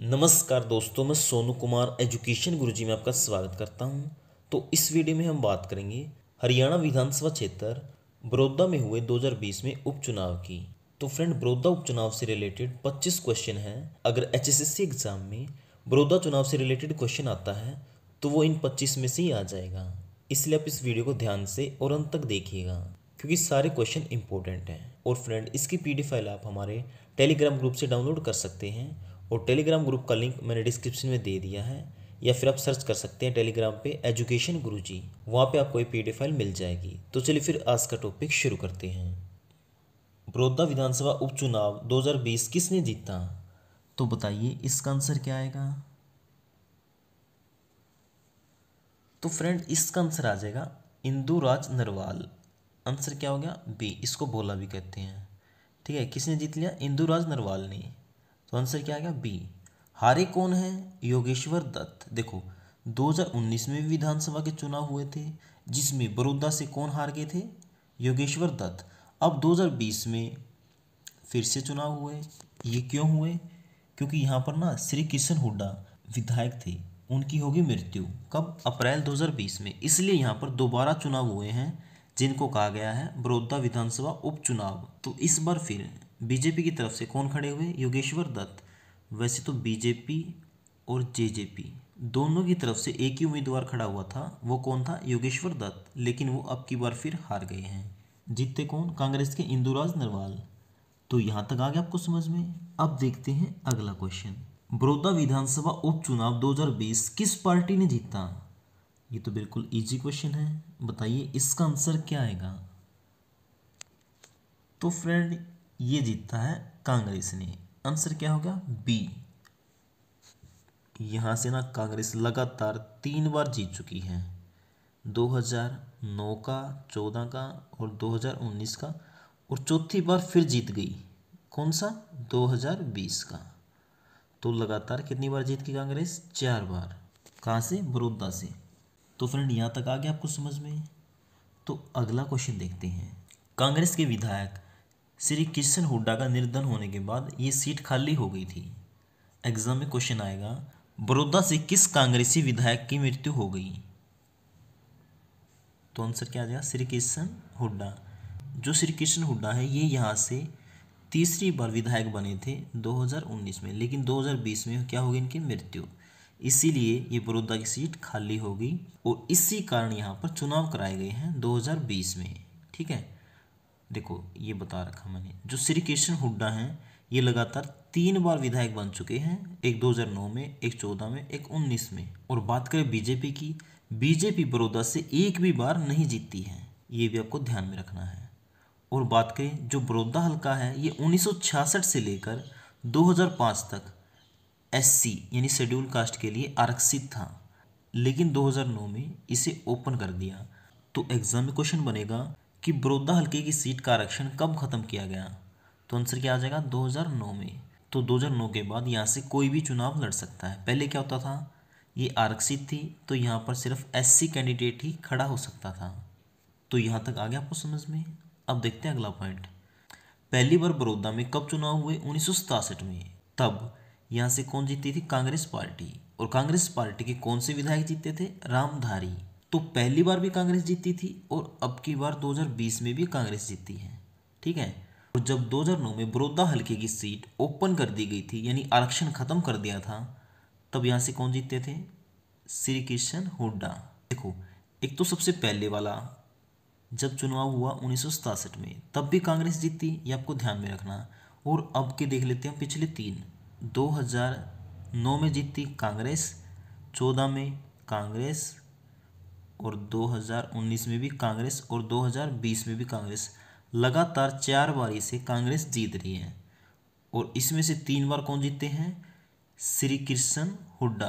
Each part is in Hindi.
नमस्कार दोस्तों मैं सोनू कुमार एजुकेशन गुरुजी में आपका स्वागत करता हूं तो इस वीडियो में हम बात करेंगे हरियाणा विधानसभा क्षेत्र बड़ौदा में हुए 2020 में उपचुनाव की तो फ्रेंड बड़ौदा उपचुनाव से रिलेटेड 25 क्वेश्चन हैं अगर एचएसएससी एग्ज़ाम में बड़ौदा चुनाव से रिलेटेड क्वेश्चन आता है तो वो इन पच्चीस में से ही आ जाएगा इसलिए आप इस वीडियो को ध्यान से और अंत तक देखिएगा क्योंकि सारे क्वेश्चन इंपॉर्टेंट हैं और फ्रेंड इसकी पी फाइल आप हमारे टेलीग्राम ग्रुप से डाउनलोड कर सकते हैं और टेलीग्राम ग्रुप का लिंक मैंने डिस्क्रिप्शन में दे दिया है या फिर आप सर्च कर सकते हैं टेलीग्राम पे एजुकेशन गुरुजी वहाँ पे आपको ये पी फाइल मिल जाएगी तो चलिए फिर आज का टॉपिक शुरू करते हैं बड़ौदा विधानसभा उपचुनाव 2020 किसने जीता तो बताइए इसका आंसर क्या आएगा तो फ्रेंड इसका आंसर आ जाएगा इंदुराज नरवाल आंसर क्या हो गया बी इसको बोला भी कहते हैं ठीक है किसने जीत लिया इंदुराज नरवाल ने आंसर क्या आ गया बी हारे कौन है योगेश्वर दत्त देखो 2019 में भी विधानसभा के चुनाव हुए थे जिसमें बड़ौदा से कौन हार गए थे योगेश्वर दत्त अब 2020 में फिर से चुनाव हुए ये क्यों हुए क्योंकि यहाँ पर ना श्री किशन हुड्डा विधायक थे उनकी होगी मृत्यु कब अप्रैल 2020 में इसलिए यहाँ पर दोबारा चुनाव हुए हैं जिनको कहा गया है बड़ौदा विधानसभा उपचुनाव तो इस बार फिर बीजेपी की तरफ से कौन खड़े हुए योगेश्वर दत्त वैसे तो बीजेपी और जेजेपी दोनों की तरफ से एक ही उम्मीदवार खड़ा हुआ था वो कौन था योगेश्वर दत्त लेकिन वो अब की बार फिर हार गए हैं जीतते कौन कांग्रेस के इंदुराज नरवाल तो यहाँ तक आ गया आपको समझ में अब देखते हैं अगला क्वेश्चन बड़ौदा विधानसभा उपचुनाव 2020 किस पार्टी ने जीता ये तो बिल्कुल इजी क्वेश्चन है बताइए इसका आंसर क्या आएगा तो फ्रेंड ये जीतता है कांग्रेस ने आंसर क्या होगा बी यहाँ से ना कांग्रेस लगातार तीन बार जीत चुकी है 2009 का 14 का और 2019 का और चौथी बार फिर जीत गई कौन सा 2020 का तो लगातार कितनी बार जीत गई कांग्रेस चार बार कहाँ से बड़ौदा से तो फ्रेंड यहाँ तक आ गया आपको समझ में तो अगला क्वेश्चन देखते हैं कांग्रेस के विधायक श्री किशन हुड्डा का निर्धन होने के बाद ये सीट खाली हो गई थी एग्जाम में क्वेश्चन आएगा बड़ौदा से किस कांग्रेसी विधायक की मृत्यु हो गई तो आंसर क्या आ जाएगा श्री किशन हुड्डा जो श्री कृष्ण हुड्डा है ये यहाँ से तीसरी बार विधायक बने थे 2019 में लेकिन 2020 में क्या होगी इनकी मृत्यु इसीलिए ये बड़ौदा की सीट खाली हो गई और इसी कारण यहाँ पर चुनाव कराए गए हैं 2020 में ठीक है देखो ये बता रखा मैंने जो श्री कृष्ण हुड्डा हैं ये लगातार तीन बार विधायक बन चुके हैं एक 2009 में एक 14 में एक 19 में और बात करें बीजेपी की बीजेपी बड़ौदा से एक भी बार नहीं जीतती है ये भी आपको ध्यान में रखना है और बात करें जो बड़ौदा हल्का है ये 1966 से लेकर 2005 तक एससी यानी शेड्यूल कास्ट के लिए आरक्षित था लेकिन 2009 में इसे ओपन कर दिया तो एग्ज़ाम में क्वेश्चन बनेगा कि बड़ौदा हल्के की सीट का आरक्षण कब ख़त्म किया गया तो आंसर क्या आ जाएगा 2009 में तो 2009 के बाद यहाँ से कोई भी चुनाव लड़ सकता है पहले क्या होता था ये आरक्षित थी तो यहाँ पर सिर्फ एससी कैंडिडेट ही खड़ा हो सकता था तो यहाँ तक आ गया आपको समझ में अब देखते हैं अगला पॉइंट पहली बार बड़ौदा में कब चुनाव हुए उन्नीस में तब यहाँ से कौन जीती थी कांग्रेस पार्टी और कांग्रेस पार्टी के कौन से विधायक जीते थे रामधारी तो पहली बार भी कांग्रेस जीती थी और अब की बार 2020 में भी कांग्रेस जीती है ठीक है और जब 2009 में बड़ौदा हल्के की सीट ओपन कर दी गई थी यानी आरक्षण खत्म कर दिया था तब यहाँ से कौन जीतते थे श्री कृष्ण हुड्डा देखो एक तो सबसे पहले वाला जब चुनाव हुआ उन्नीस में तब भी कांग्रेस जीती ये आपको ध्यान में रखना और अब के देख लेते हैं पिछले तीन 2009 में जीती कांग्रेस 14 में कांग्रेस और 2019 में भी कांग्रेस और 2020 में भी कांग्रेस लगातार चार बारी से कांग्रेस जीत रही है और इसमें से तीन बार कौन जीते हैं श्री कृष्ण हुड्डा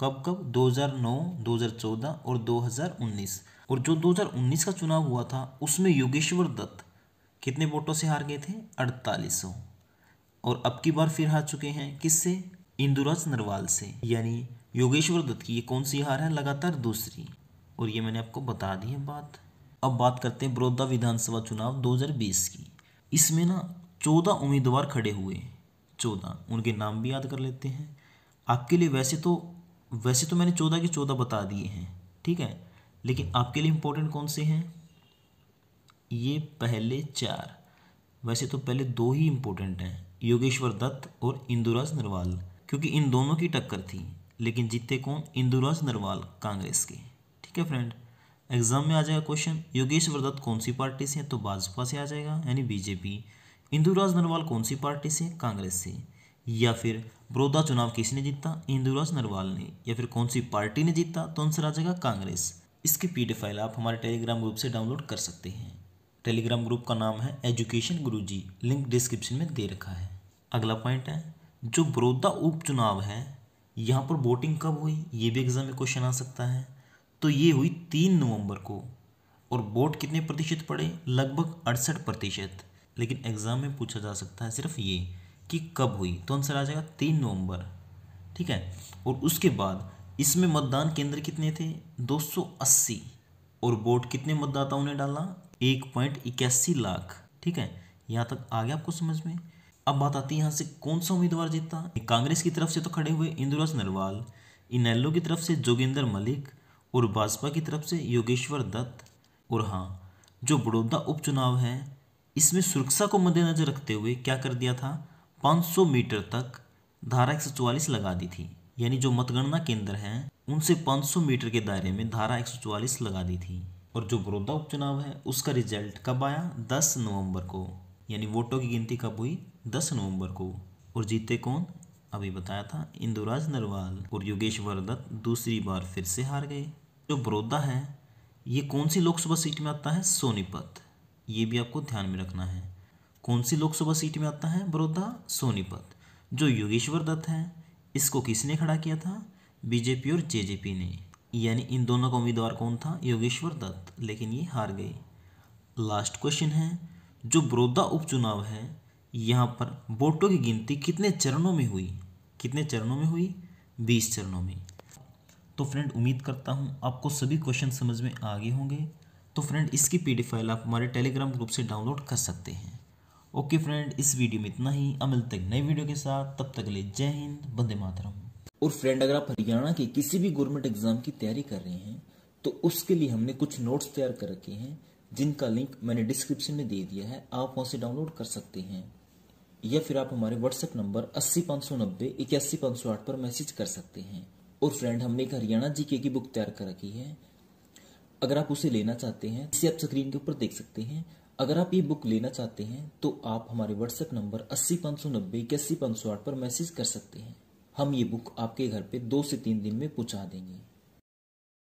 कब कब 2009, 2014 और 2019 और जो 2019 का चुनाव हुआ था उसमें योगेश्वर दत्त कितने वोटों से हार गए थे अड़तालीस और अब की बार फिर हार चुके हैं किससे इंदुराज नरवाल से यानी योगेश्वर दत्त की ये कौन सी हार है लगातार दूसरी और ये मैंने आपको बता दी है बात अब बात करते हैं बड़ौदा विधानसभा चुनाव 2020 की इसमें ना चौदह उम्मीदवार खड़े हुए चौदह उनके नाम भी याद कर लेते हैं आपके लिए वैसे तो वैसे तो मैंने चौदह के चौदह बता दिए हैं ठीक है लेकिन आपके लिए इम्पोर्टेंट कौन से हैं ये पहले चार वैसे तो पहले दो ही इम्पोर्टेंट हैं योगेश्वर दत्त और इंदुराज नरवाल क्योंकि इन दोनों की टक्कर थी लेकिन जीते कौन इंदुराज नरवाल कांग्रेस के ठीक है फ्रेंड एग्जाम में आ जाएगा क्वेश्चन योगेश वरदत्त कौन सी पार्टी से है तो भाजपा से आ जाएगा यानी बीजेपी इंदुराज नरवाल कौन सी पार्टी से कांग्रेस से या फिर बड़ौदा चुनाव किसने जीता इंदुराज नरवाल ने या फिर कौन सी पार्टी ने जीता तो आंसर आ जाएगा कांग्रेस इसकी पी फाइल आप हमारे टेलीग्राम ग्रुप से डाउनलोड कर सकते हैं टेलीग्राम ग्रुप का नाम है एजुकेशन जी लिंक डिस्क्रिप्शन में दे रखा है अगला पॉइंट है जो बड़ौदा उपचुनाव है यहाँ पर वोटिंग कब हुई ये भी एग्जाम में क्वेश्चन आ सकता है तो ये हुई तीन नवंबर को और बोर्ड कितने प्रतिशत पड़े लगभग अड़सठ प्रतिशत लेकिन एग्ज़ाम में पूछा जा सकता है सिर्फ ये कि कब हुई तो आंसर आ जाएगा तीन नवंबर ठीक है और उसके बाद इसमें मतदान केंद्र कितने थे 280 और वोट कितने मतदाताओं ने डाला एक पॉइंट इक्यासी लाख ठीक है यहाँ तक आ गया आपको समझ में अब बात आती है यहाँ से कौन सा उम्मीदवार जीता कांग्रेस की तरफ से तो खड़े हुए इंदुराज नरवाल इनैलो की तरफ से जोगेंद्र मलिक और भाजपा की तरफ से योगेश्वर दत्त और हाँ जो बड़ौदा उपचुनाव है इसमें सुरक्षा को मद्देनजर रखते हुए क्या कर दिया था 500 मीटर तक धारा एक लगा दी थी यानी जो मतगणना केंद्र हैं उनसे 500 मीटर के दायरे में धारा एक लगा दी थी और जो बड़ौदा उपचुनाव है उसका रिजल्ट कब आया 10 नवंबर को यानी वोटों की गिनती कब हुई 10 नवंबर को और जीते कौन अभी बताया था इंदुराज नरवाल और योगेश्वर दत्त दूसरी बार फिर से हार गए जो बड़ौदा है ये कौन सी लोकसभा सीट में आता है सोनीपत ये भी आपको ध्यान में रखना है कौन सी लोकसभा सीट में आता है बड़ौदा सोनीपत जो योगेश्वर दत्त है इसको किसने खड़ा किया था बीजेपी और जेजेपी ने यानी इन दोनों का उम्मीदवार कौन था योगेश्वर दत्त लेकिन ये हार गए लास्ट क्वेश्चन है जो बड़ौदा उपचुनाव है यहाँ पर वोटों की गिनती कितने चरणों में हुई कितने चरणों में हुई बीस चरणों में तो फ्रेंड उम्मीद करता हूँ आपको सभी क्वेश्चन समझ में आ गए होंगे तो फ्रेंड इसकी पी फाइल आप हमारे टेलीग्राम ग्रुप से डाउनलोड कर सकते हैं ओके फ्रेंड इस वीडियो में इतना ही अमिल तक नए वीडियो के साथ तब तक ले जय हिंद बंदे मातरम और फ्रेंड अगर आप हरियाणा के किसी भी गवर्नमेंट एग्जाम की तैयारी कर रहे हैं तो उसके लिए हमने कुछ नोट्स तैयार कर रखे हैं जिनका लिंक मैंने डिस्क्रिप्शन में दे दिया है आप वहाँ से डाउनलोड कर सकते हैं या फिर आप हमारे व्हाट्सएप नंबर अस्सी पाँच सौ नब्बे इक्यासी पाँच सौ आठ पर मैसेज कर सकते हैं और फ्रेंड हमने एक हरियाणा जीके की बुक तैयार कर रखी है अगर आप उसे लेना चाहते हैं इसे आप स्क्रीन के ऊपर देख सकते हैं अगर आप ये बुक लेना चाहते हैं तो आप हमारे व्हाट्सएप नंबर अस्सी पाँच सौ नब्बे इक्यासी पाँच सौ आठ पर मैसेज कर सकते हैं हम ये बुक आपके घर पे दो से तीन दिन में पहुंचा देंगे